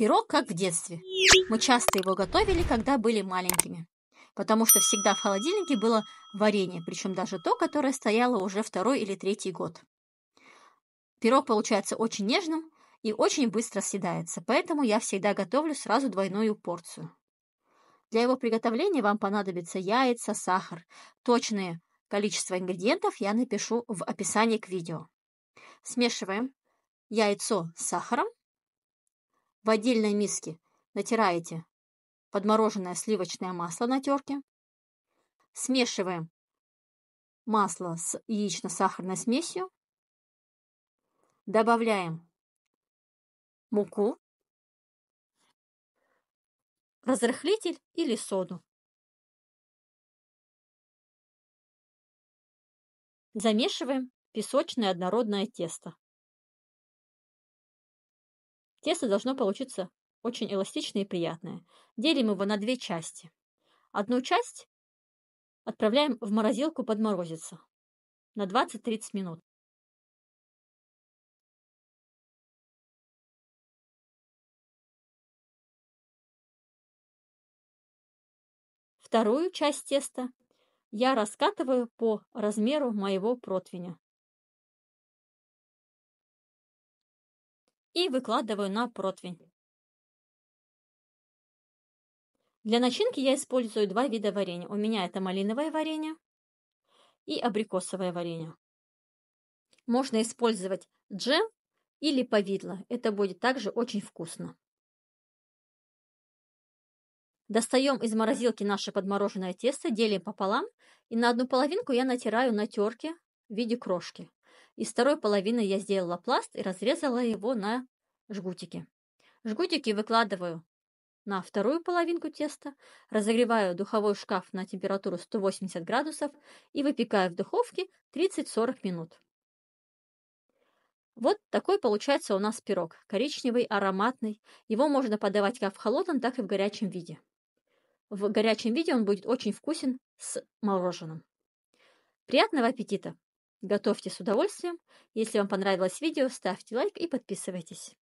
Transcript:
Пирог как в детстве. Мы часто его готовили, когда были маленькими, потому что всегда в холодильнике было варенье, причем даже то, которое стояло уже второй или третий год. Пирог получается очень нежным и очень быстро съедается, поэтому я всегда готовлю сразу двойную порцию. Для его приготовления вам понадобится яйца, сахар. Точное количество ингредиентов я напишу в описании к видео. Смешиваем яйцо с сахаром в отдельной миске натираете подмороженное сливочное масло на терке, смешиваем масло с яично-сахарной смесью, добавляем муку, разрыхлитель или соду. Замешиваем песочное однородное тесто. Тесто должно получиться очень эластичное и приятное. Делим его на две части. Одну часть отправляем в морозилку подморозиться на 20-30 минут. Вторую часть теста я раскатываю по размеру моего противня. и выкладываю на противень. Для начинки я использую два вида варенья. У меня это малиновое варенье и абрикосовое варенье. Можно использовать джем или повидло. Это будет также очень вкусно. Достаем из морозилки наше подмороженное тесто, делим пополам, и на одну половинку я натираю на терке в виде крошки. Из второй половины я сделала пласт и разрезала его на жгутики. Жгутики выкладываю на вторую половинку теста, разогреваю духовой шкаф на температуру 180 градусов и выпекаю в духовке 30-40 минут. Вот такой получается у нас пирог, коричневый, ароматный. Его можно подавать как в холодном, так и в горячем виде. В горячем виде он будет очень вкусен с мороженым. Приятного аппетита! Готовьте с удовольствием. Если вам понравилось видео, ставьте лайк и подписывайтесь.